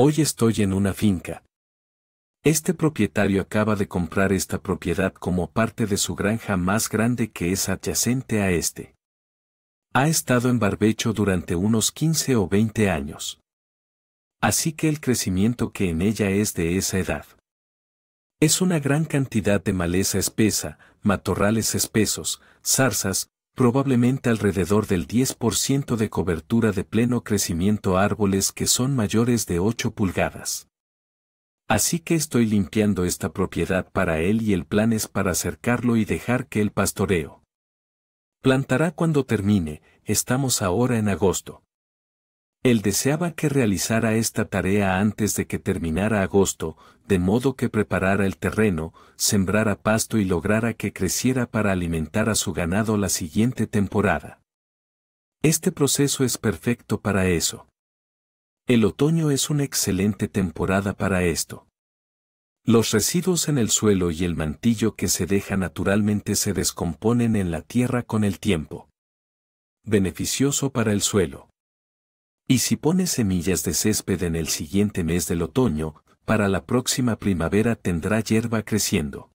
Hoy estoy en una finca. Este propietario acaba de comprar esta propiedad como parte de su granja más grande que es adyacente a este. Ha estado en barbecho durante unos 15 o 20 años. Así que el crecimiento que en ella es de esa edad. Es una gran cantidad de maleza espesa, matorrales espesos, zarzas, probablemente alrededor del 10% de cobertura de pleno crecimiento árboles que son mayores de 8 pulgadas. Así que estoy limpiando esta propiedad para él y el plan es para acercarlo y dejar que el pastoreo. Plantará cuando termine, estamos ahora en agosto. Él deseaba que realizara esta tarea antes de que terminara agosto, de modo que preparara el terreno, sembrara pasto y lograra que creciera para alimentar a su ganado la siguiente temporada. Este proceso es perfecto para eso. El otoño es una excelente temporada para esto. Los residuos en el suelo y el mantillo que se deja naturalmente se descomponen en la tierra con el tiempo. Beneficioso para el suelo. Y si pones semillas de césped en el siguiente mes del otoño, para la próxima primavera tendrá hierba creciendo.